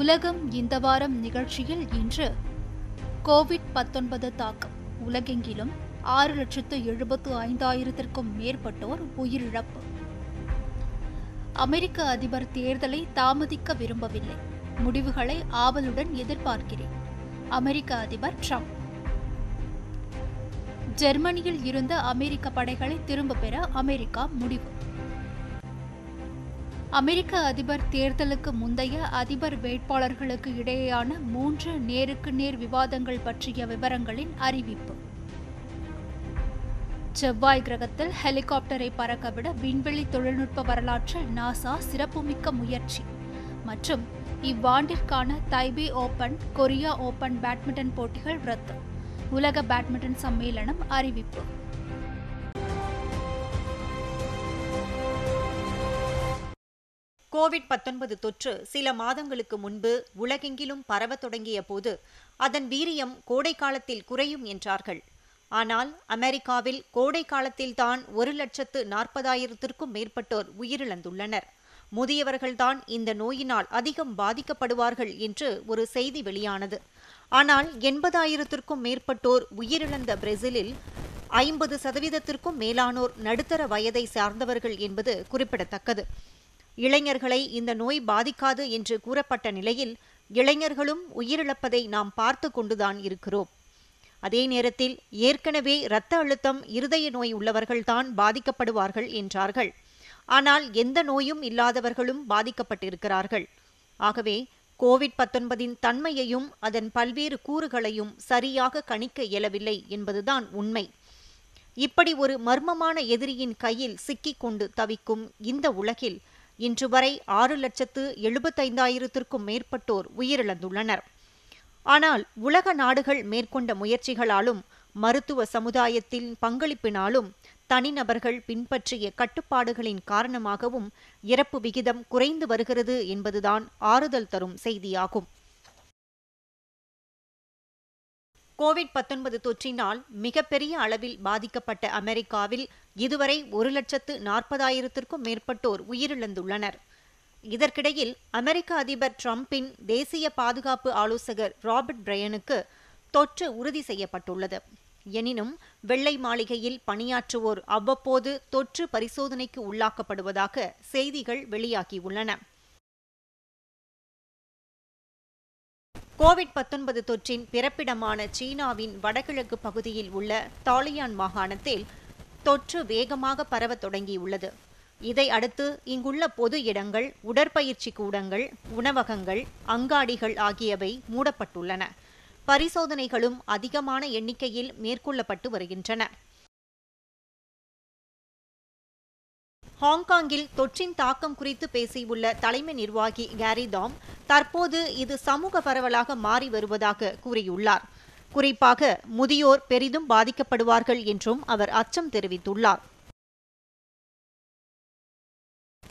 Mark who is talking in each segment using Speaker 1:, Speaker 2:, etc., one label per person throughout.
Speaker 1: உலகம் இந்த வாரம் நிகழ்ச்சியில் இன்று கோவிட் பத்தொன்பது தாக்கம் உலகெங்கிலும் ஆறு லட்சத்து எழுபத்து ஐந்தாயிரத்திற்கும் மேற்பட்டோர் உயிரிழப்பு அமெரிக்க அதிபர் தேர்தலை தாமதிக்க விரும்பவில்லை முடிவுகளை ஆவலுடன் எதிர்பார்க்கிறேன் அமெரிக்க அதிபர் ட்ரம்ப் ஜெர்மனியில் இருந்த அமெரிக்க படைகளை திரும்ப பெற அமெரிக்கா முடிவு அமெரிக்க அதிபர் தேர்தலுக்கு முந்தைய அதிபர் வேட்பாளர்களுக்கு இடையேயான மூன்று நேருக்கு நேர் விவாதங்கள் பற்றிய விவரங்களின் அறிவிப்பு செவ்வாய் கிரகத்தில் ஹெலிகாப்டரை பறக்கவிட விண்வெளி தொழில்நுட்ப வரலாற்றில் நாசா சிறப்புமிக்க முயற்சி மற்றும் இவ்வாண்டிற்கான Taipei Open Korea Open badminton போட்டிகள் ரத்து உலக பேட்மிண்டன் சம்மேளனம் அறிவிப்பு
Speaker 2: கோவிட் பத்தொன்பது தொற்று சில மாதங்களுக்கு முன்பு உலகெங்கிலும் பரவ தொடங்கிய போது அதன் வீரியம் கோடை காலத்தில் குறையும் என்றார்கள் ஆனால் அமெரிக்காவில் கோடை காலத்தில்தான் ஒரு லட்சத்து நாற்பதாயிரத்திற்கும் மேற்பட்டோர் உயிரிழந்துள்ளனர் முதியவர்கள்தான் இந்த நோயினால் அதிகம் பாதிக்கப்படுவார்கள் என்று ஒரு செய்தி வெளியானது ஆனால் எண்பதாயிரத்திற்கும் மேற்பட்டோர் உயிரிழந்த பிரேசிலில் ஐம்பது சதவீதத்திற்கும் மேலானோர் நடுத்தர வயதை சார்ந்தவர்கள் என்பது குறிப்பிடத்தக்கது இளைஞர்களை இந்த நோய் பாதிக்காது என்று கூறப்பட்ட நிலையில் இளைஞர்களும் உயிரிழப்பதை நாம் பார்த்து கொண்டுதான் இருக்கிறோம் அதே நேரத்தில் ஏற்கனவே இரத்த அழுத்தம் இருதய நோய் உள்ளவர்கள்தான் பாதிக்கப்படுவார்கள் என்றார்கள் ஆனால் எந்த நோயும் இல்லாதவர்களும் பாதிக்கப்பட்டிருக்கிறார்கள் ஆகவே கோவிட் பத்தொன்பதின் தன்மையையும் அதன் பல்வேறு கூறுகளையும் சரியாக கணிக்க இயலவில்லை என்பதுதான் உண்மை இப்படி ஒரு மர்மமான எதிரியின் கையில் சிக்கிக்கொண்டு தவிக்கும் இந்த உலகில் இன்று வரை ஆறு லட்சத்து எழுபத்தைந்தாயிரத்திற்கும் மேற்பட்டோர் உயிரிழந்துள்ளனர் ஆனால் உலக நாடுகள் மேற்கொண்ட முயற்சிகளாலும் மருத்துவ சமுதாயத்தின் பங்களிப்பினாலும் தனிநபர்கள் பின்பற்றிய கட்டுப்பாடுகளின் காரணமாகவும் இறப்பு விகிதம் குறைந்து வருகிறது என்பதுதான் ஆறுதல் தரும் செய்தியாகும் கோவிட் பத்தொன்பது தொற்றினால் மிகப்பெரிய அளவில் பாதிக்கப்பட்ட அமெரிக்காவில் இதுவரை ஒரு லட்சத்து நாற்பதாயிரத்திற்கும் மேற்பட்டோர் உயிரிழந்துள்ளனர் இதற்கிடையில் அமெரிக்க அதிபர் டிரம்பின் தேசிய பாதுகாப்பு ஆலோசகர் ராபர்ட் பிரையனுக்கு தொற்று உறுதி செய்யப்பட்டுள்ளது எனினும் வெள்ளை மாளிகையில் பணியாற்றுவோர் அவ்வப்போது தொற்று பரிசோதனைக்கு உள்ளாக்கப்படுவதாக செய்திகள் வெளியாகியுள்ளன கோவிட் பத்தொன்பது தொற்றின் பிறப்பிடமான சீனாவின் வடகிழக்கு பகுதியில் உள்ள தாலியான் மாகாணத்தில் தொற்று வேகமாக பரவ தொடங்கியுள்ளது இதை அடுத்து இங்குள்ள பொது இடங்கள் உடற்பயிற்சி கூடங்கள் உணவகங்கள் அங்காடிகள் ஆகியவை மூடப்பட்டுள்ளன பரிசோதனைகளும் அதிகமான எண்ணிக்கையில் மேற்கொள்ளப்பட்டு வருகின்றன ஹாங்காங்கில் தொற்றின் தாக்கம் குறித்து பேசியுள்ள தலைமை நிர்வாகி கேரிதாம் தற்போது இது சமூக பரவலாக மாறி வருவதாக கூறியுள்ளார் குறிப்பாக முதியோர் பெரிதும் பாதிக்கப்படுவார்கள் என்றும் அவர் அச்சம் தெரிவித்துள்ளார்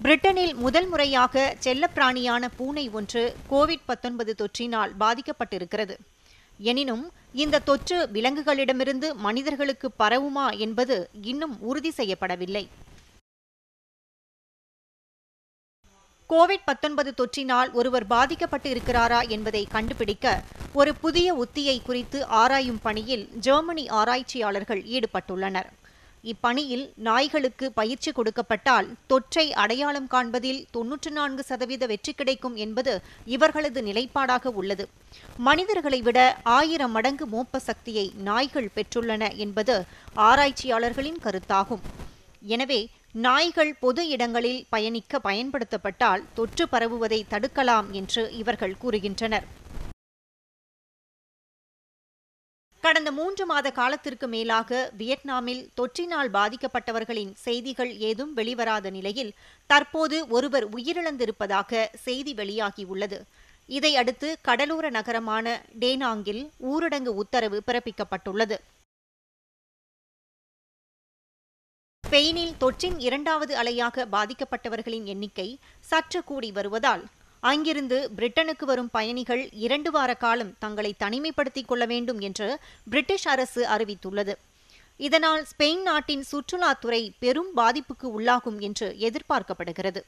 Speaker 2: பிரிட்டனில் முதல் முறையாக செல்லப்பிராணியான பூனை ஒன்று கோவிட் பத்தொன்பது தொற்றினால் பாதிக்கப்பட்டிருக்கிறது எனினும் இந்த தொற்று விலங்குகளிடமிருந்து மனிதர்களுக்கு பரவுமா என்பது இன்னும் உறுதி செய்யப்படவில்லை கோவிட் பத்தொன்பது தொற்றினால் ஒருவர் பாதிக்கப்பட்டு இருக்கிறாரா என்பதை கண்டுபிடிக்க ஒரு புதிய உத்தியை குறித்து ஆராயும் பணியில் ஜெர்மனி ஆராய்ச்சியாளர்கள் ஈடுபட்டுள்ளனர் இப்பணியில் நாய்களுக்கு பயிற்சி கொடுக்கப்பட்டால் தொற்றை அடையாளம் காண்பதில் தொன்னூற்று நான்கு சதவீத வெற்றி கிடைக்கும் என்பது இவர்களது நிலைப்பாடாக உள்ளது மனிதர்களை விட ஆயிரம் மடங்கு மோப்ப சக்தியை நாய்கள் பெற்றுள்ளன என்பது ஆராய்ச்சியாளர்களின் கருத்தாகும் எனவே நாய்கள் பொது இடங்களில் பயணிக்க பயன்படுத்தப்பட்டால் தொற்று பரவுவதை தடுக்கலாம் என்று இவர்கள் கூறுகின்றனர் கடந்த மூன்று மாத காலத்திற்கு மேலாக வியட்நாமில் தொற்றினால் பாதிக்கப்பட்டவர்களின் செய்திகள் ஏதும் வெளிவராத நிலையில் தற்போது ஒருவர் உயிரிழந்திருப்பதாக செய்தி வெளியாகியுள்ளது இதையடுத்து கடலோர நகரமான டேனாங்கில் ஊரடங்கு உத்தரவு பிறப்பிக்கப்பட்டுள்ளது ஸ்பெயினில் தொற்றின் இரண்டாவது அலையாக பாதிக்கப்பட்டவர்களின் எண்ணிக்கை சற்று கூடி வருவதால் அங்கிருந்து பிரிட்டனுக்கு வரும் பயணிகள் இரண்டு வார காலம் தங்களை தனிமைப்படுத்திக் கொள்ள வேண்டும் என்று பிரிட்டிஷ் அரசு அறிவித்துள்ளது இதனால் ஸ்பெயின் நாட்டின் சுற்றுலாத்துறை பெரும் பாதிப்புக்கு உள்ளாகும் என்று எதிர்பார்க்கப்படுகிறது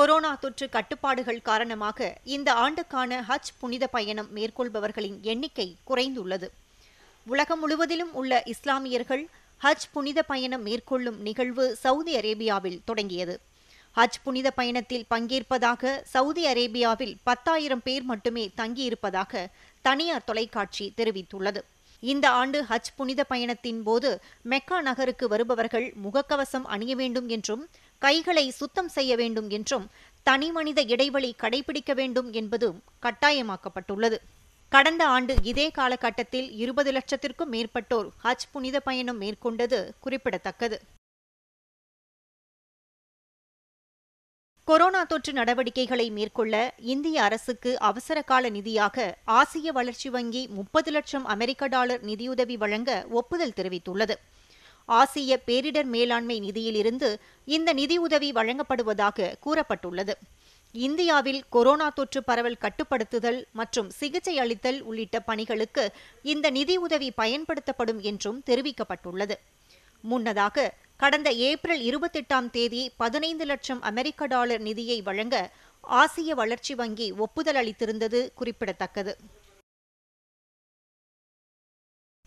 Speaker 2: கொரோனா தொற்று கட்டுப்பாடுகள் காரணமாக இந்த ஆண்டுக்கான ஹஜ் புனித பயணம் மேற்கொள்பவர்களின் எண்ணிக்கை குறைந்துள்ளது உலகம் முழுவதிலும் உள்ள இஸ்லாமியர்கள் ஹஜ் புனித பயணம் மேற்கொள்ளும் நிகழ்வு சவுதி அரேபியாவில் தொடங்கியது ஹஜ் புனித பயணத்தில் பங்கேற்பதாக சவுதி அரேபியாவில் பத்தாயிரம் பேர் மட்டுமே தங்கியிருப்பதாக தனியார் தொலைக்காட்சி தெரிவித்துள்ளது இந்த ஆண்டு ஹஜ் புனித பயணத்தின் போது மெக்கா நகருக்கு வருபவர்கள் முகக்கவசம் அணிய வேண்டும் என்றும் கைகளை சுத்தம் செய்ய வேண்டும் என்றும் தனிமனித இடைவெளி கடைபிடிக்க வேண்டும் என்பதும் கட்டாயமாக்கப்பட்டுள்ளது கடந்த ஆண்டு இதே காலகட்டத்தில் இருபது லட்சத்திற்கும் மேற்பட்டோர் ஹஜ் புனித பயணம் மேற்கொண்டது குறிப்பிடத்தக்கது கொரோனா தொற்று நடவடிக்கைகளை மேற்கொள்ள இந்திய அரசுக்கு அவசர கால நிதியாக ஆசிய வளர்ச்சி வங்கி முப்பது லட்சம் அமெரிக்க டாலர் நிதியுதவி வழங்க ஒப்புதல் தெரிவித்துள்ளது ஆசிய பேரிடர் மேலாண்மை நிதியிலிருந்து இந்த நிதியுதவி வழங்கப்படுவதாக கூறப்பட்டுள்ளது இந்தியாவில் கொரோனா தொற்று பரவல் கட்டுப்படுத்துதல் மற்றும் சிகிச்சை அளித்தல் உள்ளிட்ட பணிகளுக்கு இந்த நிதியுதவி பயன்படுத்தப்படும் என்றும் தெரிவிக்கப்பட்டுள்ளது முன்னதாக கடந்த ஏப்ரல் இருபத்தெட்டாம் தேதி பதினைந்து லட்சம் அமெரிக்க டாலர் நிதியை வழங்க ஆசிய வளர்ச்சி வங்கி ஒப்புதல் அளித்திருந்தது குறிப்பிடத்தக்கது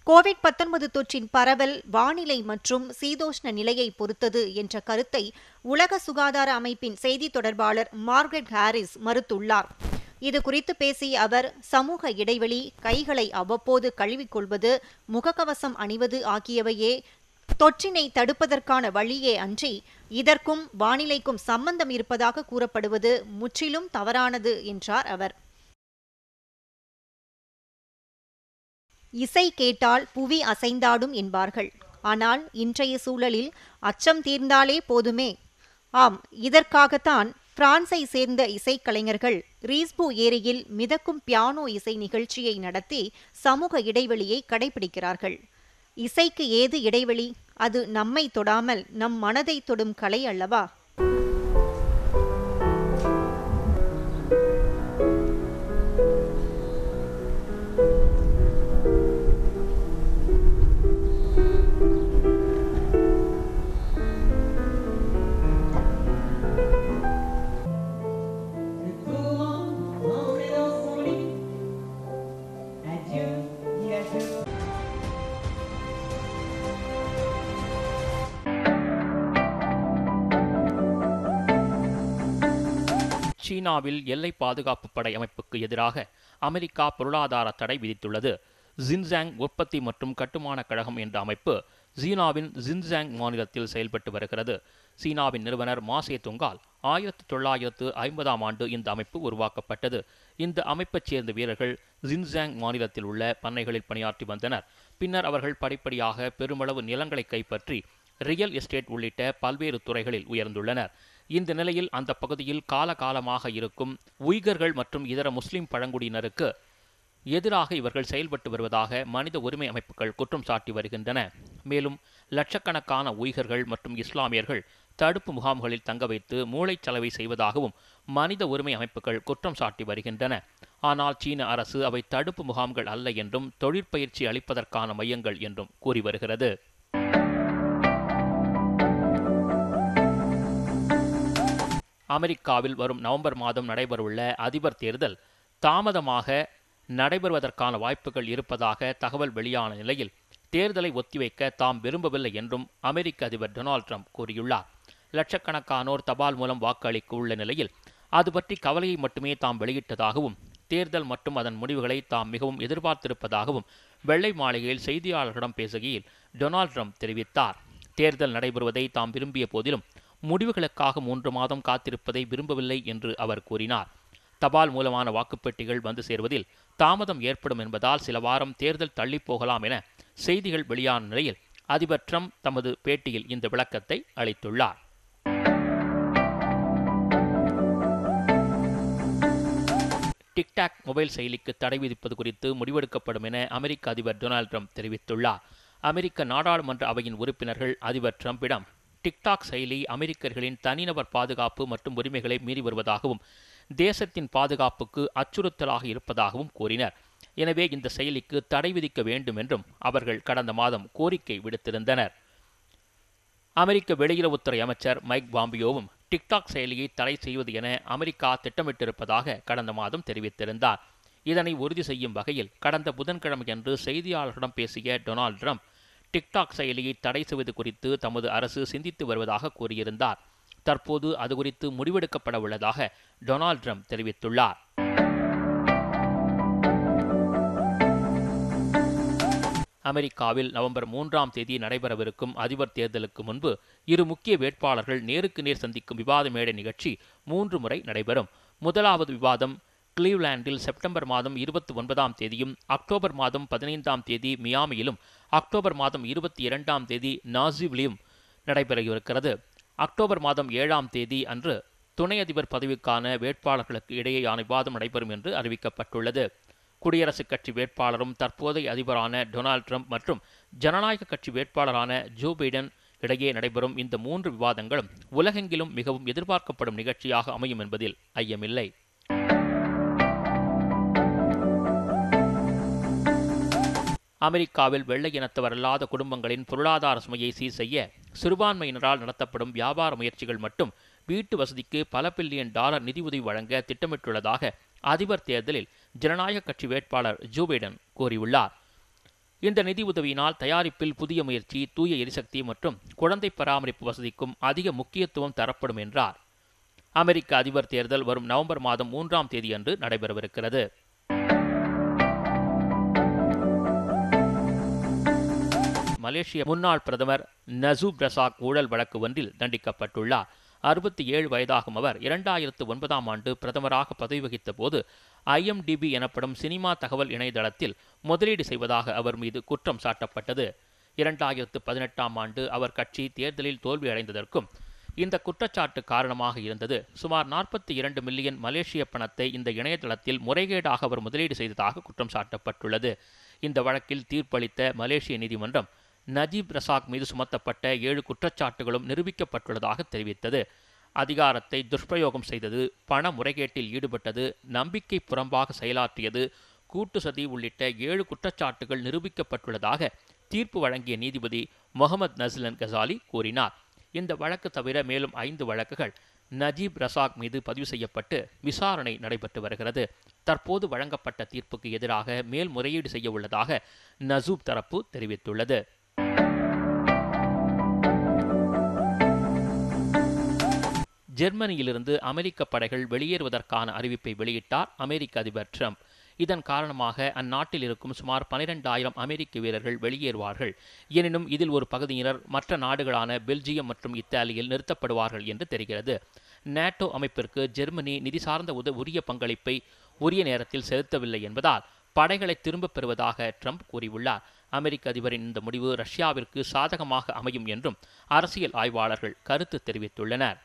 Speaker 2: கோவிட் பத்தொன்பது தொற்றின் பரவல் வானிலை மற்றும் சீதோஷ்ண நிலையை பொறுத்தது என்ற கருத்தை உலக சுகாதார அமைப்பின் செய்தி தொடர்பாளர் மார்கெட் ஹாரிஸ் மறுத்துள்ளார் இது குறித்து பேசிய அவர் சமூக இடைவெளி கைகளை அவ்வப்போது கழுவிக்கொள்வது முகக்கவசம் அணிவது ஆகியவையே தொற்றினை தடுப்பதற்கான வழியே அன்றி இதற்கும் வானிலைக்கும் சம்பந்தம் இருப்பதாக கூறப்படுவது முற்றிலும் தவறானது என்றார் அவர் இசை கேட்டால் புவி அசைந்தாடும் என்பார்கள் ஆனால் இன்றைய சூழலில் அச்சம் தீர்ந்தாலே போதுமே ஆம் இதற்காகத்தான் பிரான்சை சேர்ந்த இசைக்கலைஞர்கள் ரீஸ்பு ஏரியில் மிதக்கும் பியானோ இசை நிகழ்ச்சியை நடத்தி சமூக இடைவெளியை கடைபிடிக்கிறார்கள் இசைக்கு ஏது இடைவெளி அது நம்மை தொடாமல் நம் மனதை தொடும் கலை அல்லவா
Speaker 3: சீனாவில் எல்லை பாதுகாப்பு படை அமைப்புக்கு எதிராக அமெரிக்கா பொருளாதார தடை விதித்துள்ளது ஜின்ஜாங் உற்பத்தி மற்றும் கட்டுமான கழகம் என்ற அமைப்பு சீனாவின் ஜின்ஜாங் மாநிலத்தில் செயல்பட்டு வருகிறது சீனாவின் நிறுவனர் மாசே துங்கால் ஆயிரத்தி தொள்ளாயிரத்து ஐம்பதாம் ஆண்டு இந்த அமைப்பு உருவாக்கப்பட்டது இந்த அமைப்பைச் சேர்ந்த வீரர்கள் ஜின்ஜாங் மாநிலத்தில் உள்ள பண்ணைகளில் பணியாற்றி வந்தனர் பின்னர் அவர்கள் படிப்படியாக பெருமளவு நிலங்களை கைப்பற்றி ரியல் எஸ்டேட் உள்ளிட்ட பல்வேறு துறைகளில் உயர்ந்துள்ளனர் இந்த நிலையில் அந்த பகுதியில் காலகாலமாக இருக்கும் உய்கர்கள் மற்றும் இதர முஸ்லிம் பழங்குடியினருக்கு எதிராக இவர்கள் செயல்பட்டு வருவதாக மனித உரிமை அமைப்புகள் குற்றம் சாட்டி வருகின்றன மேலும் லட்சக்கணக்கான உய்கர்கள் மற்றும் இஸ்லாமியர்கள் தடுப்பு முகாம்களில் தங்க வைத்து மூளைச்சலவை செய்வதாகவும் மனித உரிமை அமைப்புகள் குற்றம் சாட்டி வருகின்றன ஆனால் சீன அரசு அவை தடுப்பு முகாம்கள் அல்ல என்றும் தொழிற்பயிற்சி அளிப்பதற்கான மையங்கள் என்றும் கூறி வருகிறது அமெரிக்காவில் வரும் நவம்பர் மாதம் நடைபெறவுள்ள அதிபர் தேர்தல் தாமதமாக நடைபெறுவதற்கான வாய்ப்புகள் இருப்பதாக தகவல் வெளியான நிலையில் தேர்தலை ஒத்திவைக்க தாம் விரும்பவில்லை என்றும் அமெரிக்க அதிபர் டொனால்ட் ட்ரம்ப் கூறியுள்ளார் லட்சக்கணக்கானோர் தபால் மூலம் வாக்களிக்க உள்ள நிலையில் அது பற்றி கவலையை மட்டுமே தாம் வெளியிட்டதாகவும் தேர்தல் மற்றும் அதன் முடிவுகளை தாம் மிகவும் எதிர்பார்த்திருப்பதாகவும் வெள்ளை மாளிகையில் செய்தியாளர்களிடம் பேசுகையில் டொனால்ட் ட்ரம்ப் தெரிவித்தார் தேர்தல் நடைபெறுவதை தாம் விரும்பிய போதிலும் முடிவுகளுக்காக மூன்று மாதம் காத்திருப்பதை விரும்பவில்லை என்று அவர் கூறினார் தபால் மூலமான வாக்குப்பெட்டிகள் வந்து சேர்வதில் தாமதம் ஏற்படும் என்பதால் சில வாரம் தேர்தல் தள்ளிப்போகலாம் என செய்திகள் வெளியான நிலையில் அதிபர் ட்ரம்ப் தமது பேட்டியில் இந்த விளக்கத்தை அளித்துள்ளார் டிக்டாக் மொபைல் செயலிக்கு தடை விதிப்பது குறித்து முடிவெடுக்கப்படும் என அமெரிக்க அதிபர் டொனால்ட் ட்ரம்ப் தெரிவித்துள்ளார் அமெரிக்க நாடாளுமன்ற அவையின் உறுப்பினர்கள் அதிபர் ட்ரம்பிடம் டிக்டாக் செயலி அமெரிக்கர்களின் தனிநபர் பாதுகாப்பு மற்றும் உரிமைகளை மீறி வருவதாகவும் தேசத்தின் பாதுகாப்புக்கு அச்சுறுத்தலாக இருப்பதாகவும் கூறினர் எனவே இந்த செயலிக்கு தடை விதிக்க வேண்டும் என்றும் அவர்கள் கடந்த மாதம் கோரிக்கை விடுத்திருந்தனர் அமெரிக்க வெளியுறவுத்துறை அமைச்சர் மைக் பாம்பியோவும் டிக்டாக் செயலியை தடை செய்வது என அமெரிக்கா திட்டமிட்டிருப்பதாக கடந்த மாதம் தெரிவித்திருந்தார் இதனை உறுதி செய்யும் வகையில் கடந்த புதன்கிழமையன்று செய்தியாளர்களிடம் பேசிய டொனால்ட் ட்ரம்ப் டிக்டாக் செயலியை தடை செய்வது குறித்து தமது அரசு சிந்தித்து வருவதாக கூறியிருந்தார் தற்போது அது குறித்து முடிவெடுக்கப்பட உள்ளதாக டொனால்ட் ட்ரம்ப் தெரிவித்துள்ளார் அமெரிக்காவில் நவம்பர் மூன்றாம் தேதி நடைபெறவிருக்கும் அதிபர் தேர்தலுக்கு முன்பு இரு முக்கிய வேட்பாளர்கள் நேருக்கு நேர் சந்திக்கும் விவாத மேடை நிகழ்ச்சி மூன்று முறை நடைபெறும் முதலாவது விவாதம் கிளீவ்லாண்டில் செப்டம்பர் மாதம் இருபத்தி ஒன்பதாம் தேதியும் அக்டோபர் மாதம் பதினைந்தாம் தேதி மியாமியிலும் அக்டோபர் மாதம் இருபத்தி இரண்டாம் தேதி நாசிவிலும் நடைபெறவிருக்கிறது அக்டோபர் மாதம் ஏழாம் தேதி அன்று துணை அதிபர் பதவிக்கான வேட்பாளர்களுக்கு இடையேயான விவாதம் நடைபெறும் என்று அறிவிக்கப்பட்டுள்ளது குடியரசுக் கட்சி வேட்பாளரும் தற்போதைய அதிபரான டொனால்ட் ட்ரம்ப் மற்றும் ஜனநாயக கட்சி வேட்பாளரான ஜோ பைடன் இடையே நடைபெறும் இந்த மூன்று விவாதங்களும் உலகெங்கிலும் மிகவும் எதிர்பார்க்கப்படும் நிகழ்ச்சியாக அமையும் என்பதில் ஐயமில்லை அமெரிக்காவில் வெள்ளை இனத்தவரல்லாத குடும்பங்களின் பொருளாதார சுமையை சீர் செய்ய சிறுபான்மையினரால் நடத்தப்படும் வியாபார முயற்சிகள் மட்டும் வீட்டு வசதிக்கு பல பில்லியன் டாலர் நிதியுதவி வழங்க திட்டமிட்டுள்ளதாக அதிபர் தேர்தலில் ஜனநாயக கட்சி வேட்பாளர் ஜோ பைடன் கூறியுள்ளார் இந்த நிதியுதவியினால் தயாரிப்பில் புதிய முயற்சி தூய எரிசக்தி மற்றும் குழந்தை பராமரிப்பு வசதிக்கும் அதிக முக்கியத்துவம் தரப்படும் என்றார் அமெரிக்க அதிபர் தேர்தல் வரும் நவம்பர் மாதம் மூன்றாம் தேதியன்று நடைபெறவிருக்கிறது மலேசிய முன்னாள் பிரதமர் நசூப் ரசாக் ஊழல் வழக்கு ஒன்றில் தண்டிக்கப்பட்டுள்ளார் அறுபத்தி ஏழு வயதாகும் அவர் இரண்டாயிரத்து ஒன்பதாம் ஆண்டு பிரதமராக பதவி வகித்த போது ஐஎம்டிபி எனப்படும் சினிமா தகவல் இணையதளத்தில் முதலீடு செய்வதாக அவர் மீது குற்றம் சாட்டப்பட்டது இரண்டாயிரத்து பதினெட்டாம் ஆண்டு அவர் கட்சி தேர்தலில் தோல்வி அடைந்ததற்கும் இந்த குற்றச்சாட்டு காரணமாக இருந்தது சுமார் நாற்பத்தி இரண்டு மில்லியன் மலேசிய பணத்தை இந்த இணையதளத்தில் முறைகேடாக அவர் முதலீடு செய்ததாக குற்றம் சாட்டப்பட்டுள்ளது இந்த வழக்கில் தீர்ப்பளித்த மலேசிய நீதிமன்றம் நஜீப் ரசாக் மீது சுமத்தப்பட்ட ஏழு குற்றச்சாட்டுகளும் நிரூபிக்கப்பட்டுள்ளதாக தெரிவித்தது அதிகாரத்தை துஷ்பிரயோகம் செய்தது பண முறைகேட்டில் ஈடுபட்டது நம்பிக்கை புறம்பாக செயலாற்றியது கூட்டு சதி உள்ளிட்ட ஏழு குற்றச்சாட்டுகள் நிரூபிக்கப்பட்டுள்ளதாக தீர்ப்பு வழங்கிய நீதிபதி முகமது நஸ்லன் கசாலி கூறினார் இந்த வழக்கு தவிர மேலும் ஐந்து வழக்குகள் நஜீப் ரசாக் மீது பதிவு செய்யப்பட்டு விசாரணை நடைபெற்று வருகிறது தற்போது வழங்கப்பட்ட தீர்ப்புக்கு எதிராக மேல்முறையீடு செய்ய உள்ளதாக நசூப் தரப்பு தெரிவித்துள்ளது ஜெர்மனியிலிருந்து அமெரிக்க படைகள் வெளியேறுவதற்கான அறிவிப்பை வெளியிட்டார் அமெரிக்க அதிபர் ட்ரம்ப் இதன் காரணமாக அந்நாட்டில் இருக்கும் சுமார் பனிரெண்டாயிரம் அமெரிக்க வீரர்கள் வெளியேறுவார்கள் எனினும் இதில் ஒரு பகுதியினர் மற்ற நாடுகளான பெல்ஜியம் மற்றும் இத்தாலியில் நிறுத்தப்படுவார்கள் என்று தெரிகிறது நேட்டோ அமைப்பிற்கு ஜெர்மனி நிதி சார்ந்த உத உரிய பங்களிப்பை உரிய நேரத்தில் செலுத்தவில்லை என்பதால் படைகளை திரும்பப் பெறுவதாக ட்ரம்ப் கூறியுள்ளார் அமெரிக்க அதிபரின் இந்த முடிவு ரஷ்யாவிற்கு சாதகமாக அமையும் என்றும் அரசியல் ஆய்வாளர்கள் கருத்து தெரிவித்துள்ளனர்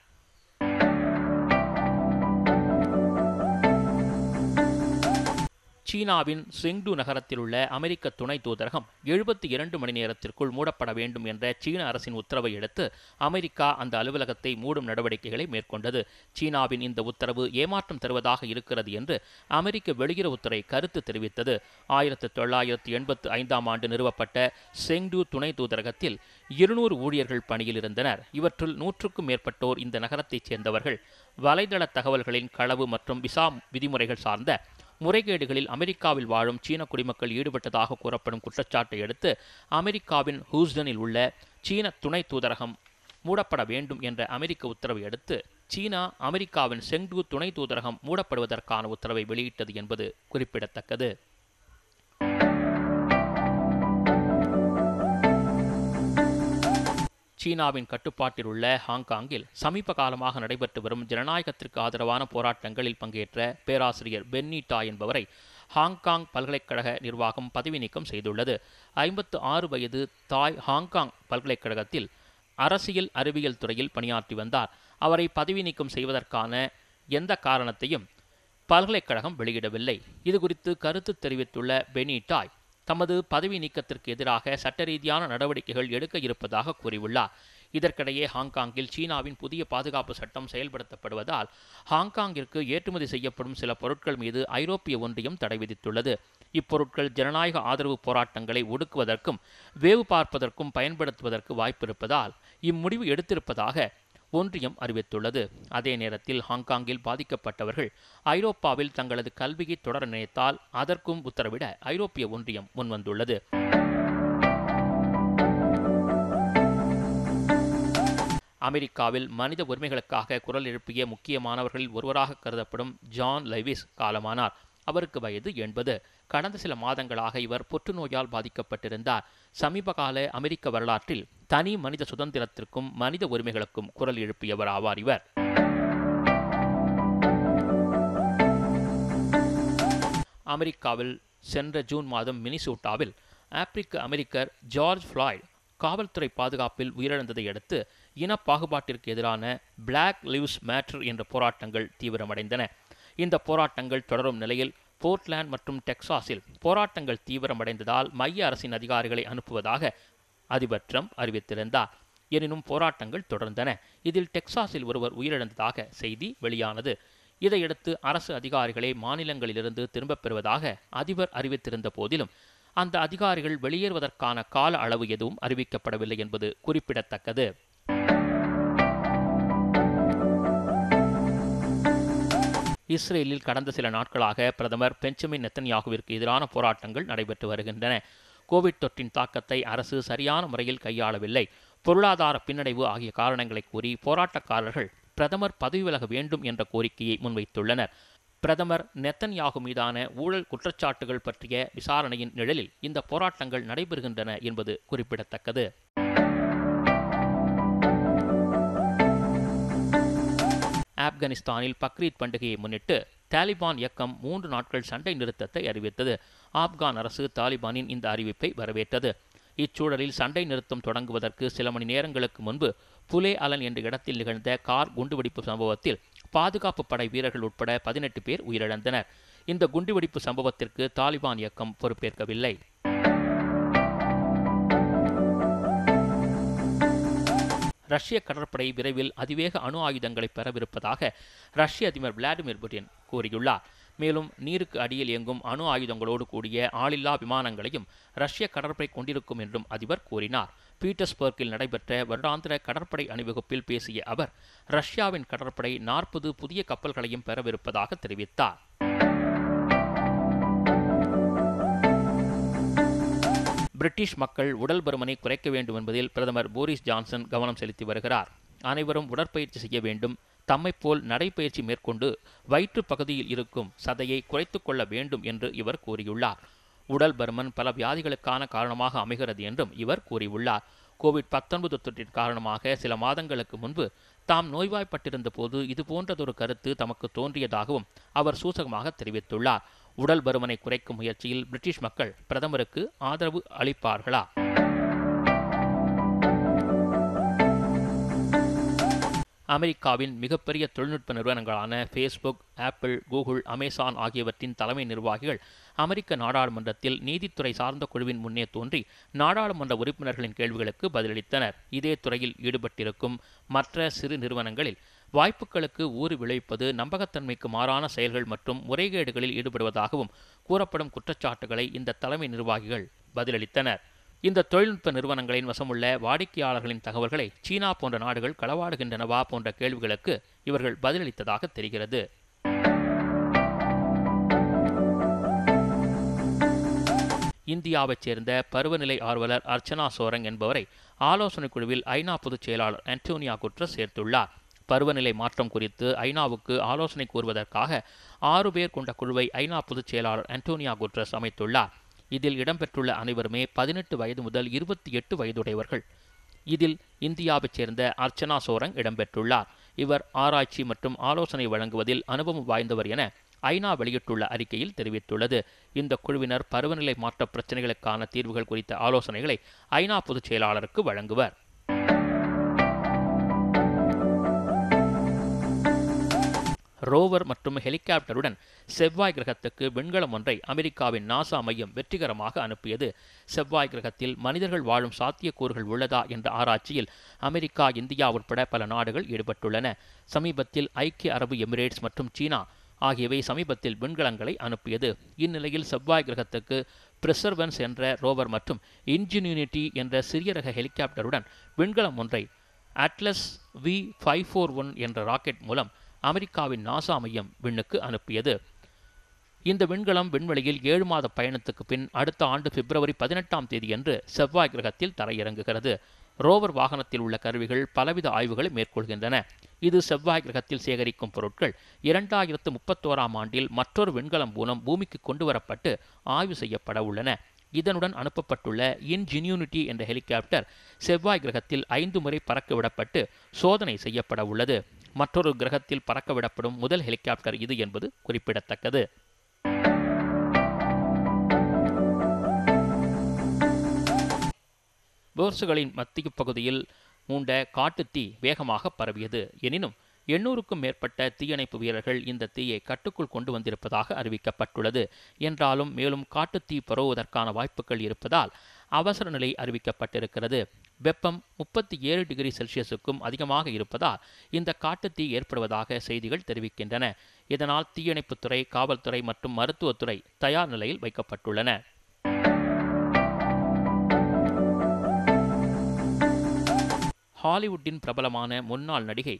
Speaker 3: சீனாவின் செங்டு நகரத்தில் உள்ள அமெரிக்க துணை தூதரகம் எழுபத்தி இரண்டு மணி நேரத்திற்குள் மூடப்பட வேண்டும் என்ற சீன அரசின் உத்தரவை அடுத்து அமெரிக்கா அந்த அலுவலகத்தை மூடும் நடவடிக்கைகளை மேற்கொண்டது சீனாவின் இந்த உத்தரவு ஏமாற்றம் தருவதாக இருக்கிறது என்று அமெரிக்க வெளியுறவுத்துறை கருத்து தெரிவித்தது ஆயிரத்தி தொள்ளாயிரத்தி எண்பத்து ஐந்தாம் ஆண்டு நிறுவப்பட்ட செங்டு துணை தூதரகத்தில் இருநூறு ஊழியர்கள் பணியில் இருந்தனர் இவற்றுள் நூற்றுக்கும் மேற்பட்டோர் இந்த நகரத்தைச் சேர்ந்தவர்கள் வலைதள தகவல்களின் களவு மற்றும் விசா விதிமுறைகள் சார்ந்த முறைகேடுகளில் அமெரிக்காவில் வாழும் சீன குடிமக்கள் ஈடுபட்டதாக கூறப்படும் குற்றச்சாட்டை அடுத்து அமெரிக்காவின் ஹூஸ்டனில் உள்ள சீன துணை தூதரகம் மூடப்பட வேண்டும் என்ற அமெரிக்க உத்தரவை அடுத்து சீனா அமெரிக்காவின் செங்டு துணை தூதரகம் மூடப்படுவதற்கான உத்தரவை வெளியிட்டது என்பது குறிப்பிடத்தக்கது சீனாவின் கட்டுப்பாட்டில் உள்ள ஹாங்காங்கில் சமீப காலமாக நடைபெற்று வரும் ஜனநாயகத்திற்கு ஆதரவான போராட்டங்களில் பங்கேற்ற பேராசிரியர் பென்னி டா என்பவரை ஹாங்காங் பல்கலைக்கழக நிர்வாகம் பதவி நீக்கம் செய்துள்ளது ஐம்பத்து ஆறு வயது தாய் ஹாங்காங் பல்கலைக்கழகத்தில் அரசியல் அறிவியல் துறையில் பணியாற்றி வந்தார் அவரை பதவி நீக்கம் செய்வதற்கான எந்த காரணத்தையும் பல்கலைக்கழகம் வெளியிடவில்லை இது குறித்து கருத்து தெரிவித்துள்ள பெனி டாய் தமது பதவி நீக்கத்திற்கு எதிராக சட்ட ரீதியான நடவடிக்கைகள் எடுக்க இருப்பதாக கூறியுள்ளார் இதற்கிடையே ஹாங்காங்கில் சீனாவின் புதிய பாதுகாப்பு சட்டம் செயல்படுத்தப்படுவதால் ஹாங்காங்கிற்கு ஏற்றுமதி செய்யப்படும் சில பொருட்கள் மீது ஐரோப்பிய ஒன்றியம் தடை விதித்துள்ளது இப்பொருட்கள் ஜனநாயக ஆதரவு போராட்டங்களை ஒடுக்குவதற்கும் வேவு பார்ப்பதற்கும் பயன்படுத்துவதற்கு வாய்ப்பிருப்பதால் இம்முடிவு எடுத்திருப்பதாக ஒன்றியம் அறிவித்துள்ளது அதே நேரத்தில் ஹாங்காங்கில் பாதிக்கப்பட்டவர்கள் ஐரோப்பாவில் தங்களது கல்வியை தொடர நினைத்தால் அதற்கும் உத்தரவிட ஐரோப்பிய ஒன்றியம் முன்வந்துள்ளது அமெரிக்காவில் மனித உரிமைகளுக்காக குரல் எழுப்பிய முக்கியமானவர்களில் ஒருவராக கருதப்படும் ஜான் லைவிஸ் காலமானார் அவருக்கு வயது எண்பது கடந்த சில மாதங்களாக இவர் புற்றுநோயால் பாதிக்கப்பட்டிருந்தார் சமீபகால அமெரிக்க வரலாற்றில் தனி மனித சுதந்திரத்திற்கும் மனித உரிமைகளுக்கும் குரல் எழுப்பியவர் ஆவார் இவர் அமெரிக்காவில் சென்ற ஜூன் மாதம் மினிசூட்டாவில் ஆப்பிரிக்க அமெரிக்கர் ஜார்ஜ் ஃபிளாய்ட் காவல்துறை பாதுகாப்பில் உயிரிழந்ததை அடுத்து இன பாகுபாட்டிற்கு எதிரான பிளாக் லிவ்ஸ் மேட்டர் என்ற போராட்டங்கள் தீவிரமடைந்தன இந்த போராட்டங்கள் தொடரும் நிலையில் போர்ட்லேண்ட் மற்றும் டெக்சாஸில் போராட்டங்கள் தீவிரமடைந்ததால் மைய அரசின் அதிகாரிகளை அனுப்புவதாக அதிபர் ட்ரம்ப் அறிவித்திருந்தார் எனினும் போராட்டங்கள் தொடர்ந்தன இதில் டெக்சாஸில் ஒருவர் உயிரிழந்ததாக செய்தி வெளியானது இதையடுத்து அரசு அதிகாரிகளை மாநிலங்களிலிருந்து திரும்பப் பெறுவதாக அதிபர் அறிவித்திருந்த போதிலும் அந்த அதிகாரிகள் வெளியேறுவதற்கான கால அளவு எதுவும் அறிவிக்கப்படவில்லை என்பது குறிப்பிடத்தக்கது இஸ்ரேலில் கடந்த சில நாட்களாக பிரதமர் பெஞ்சமின் நெத்தன்யாகுவிற்கு எதிரான போராட்டங்கள் நடைபெற்று வருகின்றன கோவிட் தொற்றின் தாக்கத்தை அரசு சரியான முறையில் கையாளவில்லை பொருளாதார பின்னடைவு ஆகிய காரணங்களை கூறி போராட்டக்காரர்கள் பிரதமர் பதவி விலக வேண்டும் என்ற கோரிக்கையை முன்வைத்துள்ளனர் பிரதமர் நெத்தன்யாகு மீதான ஊழல் குற்றச்சாட்டுகள் பற்றிய விசாரணையின் நிழலில் இந்த போராட்டங்கள் நடைபெறுகின்றன என்பது குறிப்பிடத்தக்கது ஆப்கானிஸ்தானில் பக்ரீத் பண்டிகையை முன்னிட்டு தாலிபான் இயக்கம் மூன்று நாட்கள் சண்டை நிறுத்தத்தை அறிவித்தது ஆப்கான் அரசு தாலிபானின் இந்த அறிவிப்பை வரவேற்றது இச்சூழலில் சண்டை நிறுத்தம் தொடங்குவதற்கு சில மணி நேரங்களுக்கு முன்பு புலே அலன் என்ற இடத்தில் நிகழ்ந்த கார் குண்டுவெடிப்பு சம்பவத்தில் பாதுகாப்பு படை வீரர்கள் உட்பட பதினெட்டு பேர் உயிரிழந்தனர் இந்த குண்டுவெடிப்பு சம்பவத்திற்கு தாலிபான் இயக்கம் பொறுப்பேற்கவில்லை ரஷ்ய கடற்படை விரைவில் அதிவேக அணு ஆயுதங்களை பெறவிருப்பதாக ரஷ்ய அதிபர் விளாடிமிர் புட்டின் கூறியுள்ளார் மேலும் நீருக்கு அடியில் இயங்கும் அணு ஆயுதங்களோடு கூடிய ஆளில்லா விமானங்களையும் ரஷ்ய கடற்படை கொண்டிருக்கும் என்றும் அதிபர் கூறினார் பீட்டர்ஸ்பர்க்கில் நடைபெற்ற வருடாந்திர கடற்படை அணிவகுப்பில் பேசிய அவர் ரஷ்யாவின் கடற்படை நாற்பது புதிய கப்பல்களையும் பெறவிருப்பதாக தெரிவித்தார் பிரிட்டிஷ் மக்கள் உடல் பருமனை குறைக்க வேண்டும் என்பதில் பிரதமர் போரிஸ் ஜான்சன் கவனம் செலுத்தி வருகிறார் அனைவரும் உடற்பயிற்சி செய்ய வேண்டும் தம்மை போல் நடைப்பயிற்சி மேற்கொண்டு வயிற்று பகுதியில் இருக்கும் சதையை குறைத்து கொள்ள வேண்டும் என்று இவர் கூறியுள்ளார் உடல் பருமன் பல வியாதிகளுக்கான காரணமாக அமைகிறது என்றும் இவர் கூறியுள்ளார் கோவிட் பத்தொன்பது தொற்றின் காரணமாக சில மாதங்களுக்கு முன்பு தாம் நோய்வாய்ப்பட்டிருந்த போது இதுபோன்றதொரு கருத்து தமக்கு தோன்றியதாகவும் அவர் சூசகமாக தெரிவித்துள்ளார் உடல் பருமனை குறைக்கும் முயற்சியில் பிரிட்டிஷ் மக்கள் பிரதமருக்கு ஆதரவு அளிப்பார்களா அமெரிக்காவின் மிகப்பெரிய தொழில்நுட்ப நிறுவனங்களான ஃபேஸ்புக் ஆப்பிள் கூகுள் அமேசான் ஆகியவற்றின் தலைமை நிர்வாகிகள் அமெரிக்க நாடாளுமன்றத்தில் நீதித்துறை சார்ந்த குழுவின் முன்னே தோன்றி நாடாளுமன்ற உறுப்பினர்களின் கேள்விகளுக்கு பதிலளித்தனர் இதே துறையில் ஈடுபட்டிருக்கும் மற்ற சிறு நிறுவனங்களில் வாய்ப்புகளுக்கு ஊறு விளைவிப்பது நம்பகத்தன்மைக்கு மாறான செயல்கள் மற்றும் முறைகேடுகளில் ஈடுபடுவதாகவும் கூறப்படும் குற்றச்சாட்டுகளை இந்த தலைமை நிர்வாகிகள் பதிலளித்தனர் இந்த தொழில்நுட்ப நிறுவனங்களின் வசமுள்ள வாடிக்கையாளர்களின் தகவல்களை சீனா போன்ற நாடுகள் களவாடுகின்றனவா போன்ற கேள்விகளுக்கு இவர்கள் பதிலளித்ததாக தெரிகிறது இந்தியாவைச் சேர்ந்த பருவநிலை ஆர்வலர் அர்ச்சனா சோரங் என்பவரை ஆலோசனைக் குழுவில் ஐநா பொதுச் செயலாளர் அன்டோனியா குட்ரஸ் சேர்த்துள்ளார் பருவநிலை மாற்றம் குறித்து ஐநாவுக்கு ஆலோசனை கூறுவதற்காக ஆறு பேர் கொண்ட குழுவை ஐநா பொதுச் செயலாளர் அன்டோனியா குட்ரஸ் அமைத்துள்ளார் இதில் இடம்பெற்றுள்ள அனைவருமே பதினெட்டு வயது முதல் இருபத்தி எட்டு வயதுடையவர்கள் இதில் இந்தியாவைச் சேர்ந்த அர்ச்சனா சோரங் இடம்பெற்றுள்ளார் இவர் ஆராய்ச்சி மற்றும் ஆலோசனை வழங்குவதில் அனுபவம் வாய்ந்தவர் என ஐநா வெளியிட்டுள்ள அறிக்கையில் தெரிவித்துள்ளது இந்த குழுவினர் பருவநிலை மாற்ற பிரச்சினைகளுக்கான தீர்வுகள் குறித்த ஆலோசனைகளை ஐநா பொதுச் செயலாளருக்கு வழங்குவர் ரோவர் மற்றும் ஹெலிகாப்டருடன் செவ்வாய் கிரகத்துக்கு விண்கலம் ஒன்றை அமெரிக்காவின் நாசா மையம் வெற்றிகரமாக அனுப்பியது செவ்வாய் கிரகத்தில் மனிதர்கள் வாழும் சாத்தியக்கூறுகள் உள்ளதா என்ற ஆராய்ச்சியில் அமெரிக்கா இந்தியா உட்பட பல நாடுகள் ஈடுபட்டுள்ளன சமீபத்தில் ஐக்கிய அரபு எமிரேட்ஸ் மற்றும் சீனா ஆகியவை சமீபத்தில் விண்கலங்களை அனுப்பியது இந்நிலையில் செவ்வாய் கிரகத்துக்கு பிரசர்வன்ஸ் என்ற ரோவர் மற்றும் இன்ஜினியூனிட்டி என்ற சிறிய ரக ஹெலிகாப்டருடன் விண்கலம் ஒன்றை Atlas V five four one என்ற ராக்கெட் மூலம் அமெரிக்காவின் நாசா மையம் விண்ணுக்கு அனுப்பியது இந்த விண்கலம் விண்வெளியில் ஏழு மாத பயணத்துக்கு பின் அடுத்த ஆண்டு பிப்ரவரி பதினெட்டாம் தேதியன்று செவ்வாய் கிரகத்தில் தரையிறங்குகிறது ரோவர் வாகனத்தில் உள்ள கருவிகள் பலவித ஆய்வுகளை மேற்கொள்கின்றன இது செவ்வாய் கிரகத்தில் சேகரிக்கும் பொருட்கள் இரண்டாயிரத்து முப்பத்தோராம் ஆண்டில் மற்றொரு விண்கலம் மூலம் பூமிக்கு கொண்டு வரப்பட்டு ஆய்வு செய்யப்பட உள்ளன இதனுடன் அனுப்பப்பட்டுள்ள இன்ஜினியூனிட்டி என்ற ஹெலிகாப்டர் செவ்வாய் கிரகத்தில் ஐந்து முறை பறக்க விடப்பட்டு சோதனை செய்யப்பட உள்ளது மற்றொரு கிரகத்தில் பறக்கவிடப்படும் முதல் ஹெலிகாப்டர் இது என்பது குறிப்பிடத்தக்கது போர்சுகளின் மத்திய பகுதியில் மூண்ட காட்டு தீ வேகமாக பரவியது எனினும் எண்ணூறுக்கும் மேற்பட்ட தீயணைப்பு வீரர்கள் இந்த தீயை கட்டுக்குள் கொண்டு வந்திருப்பதாக அறிவிக்கப்பட்டுள்ளது என்றாலும் மேலும் காட்டுத்தீ பரவுவதற்கான வாய்ப்புகள் இருப்பதால் அவசர நிலை அறிவிக்கப்பட்டிருக்கிறது வெப்பம் முப்பத்தி ஏழு டிகிரி செல்சியஸுக்கும் அதிகமாக இருப்பதால் இந்த காட்டுத்தீ ஏற்படுவதாக செய்திகள் தெரிவிக்கின்றன இதனால் தீயணைப்புத்துறை காவல்துறை மற்றும் மருத்துவத்துறை தயார் நிலையில் வைக்கப்பட்டுள்ளன ஹாலிவுட்டின் பிரபலமான முன்னாள் நடிகை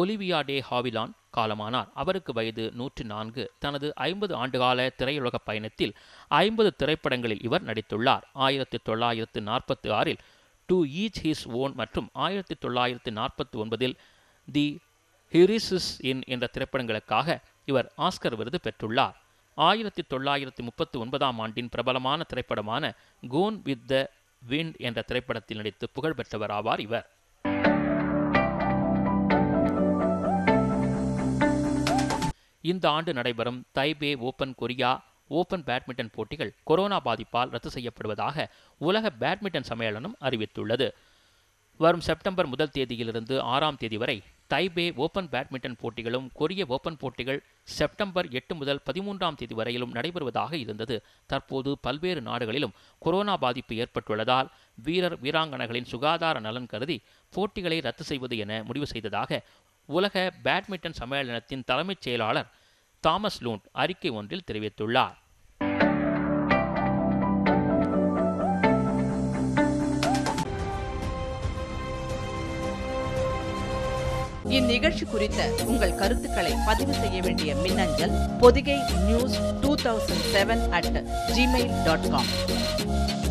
Speaker 3: ஒலிவியா டே ஹாவிலான் காலமானார் அவருக்கு வயது நூற்றி நான்கு தனது ஐம்பது ஆண்டுகால திரையுலக பயணத்தில் ஐம்பது திரைப்படங்களில் இவர் நடித்துள்ளார் ஆயிரத்தி தொள்ளாயிரத்து நாற்பத்தி ஆறில் டு ஈச் ஹிஸ் ஓன் மற்றும் ஆயிரத்தி தொள்ளாயிரத்தி நாற்பத்தி ஒன்பதில் தி ஹிரிசிஸ் இன் என்ற திரைப்படங்களுக்காக இவர் ஆஸ்கர் விருது பெற்றுள்ளார் ஆயிரத்தி தொள்ளாயிரத்தி முப்பத்தி ஒன்பதாம் ஆண்டின் பிரபலமான திரைப்படமான கோன் வித் த விண்ட் என்ற திரைப்படத்தில் நடித்து புகழ்பெற்றவர் ஆவார் இவர் இந்த ஆண்டு நடைபெறும் Taipei Open Korea Open badminton போட்டிகள் கொரோனா பாதிப்பால் ரத்து செய்யப்படுவதாக உலக பேட்மிண்டன் சம்மேளனம் அறிவித்துள்ளது வரும் செப்டம்பர் முதல் தேதியிலிருந்து ஆறாம் தேதி வரை தைபே ஓபன் பேட்மிண்டன் போட்டிகளும் கொரிய ஓபன் போட்டிகள் செப்டம்பர் எட்டு முதல் பதிமூன்றாம் தேதி வரையிலும் நடைபெறுவதாக இருந்தது தற்போது பல்வேறு நாடுகளிலும் கொரோனா பாதிப்பு ஏற்பட்டுள்ளதால் வீரர் வீராங்கனைகளின் சுகாதார நலன் கருதி போட்டிகளை ரத்து செய்வது என முடிவு செய்ததாக உலக பேட்மிண்டன் சம்மேளனத்தின் தலைமைச் செயலாளர் தாமஸ் லூண்ட் அறிக்கை ஒன்றில் தெரிவித்துள்ளார்
Speaker 1: இந்நிகழ்ச்சி குறித்த உங்கள் கருத்துக்களை பதிவு செய்ய வேண்டிய மின்னஞ்சல் Podhigai news two thousand seven at Gmail dot com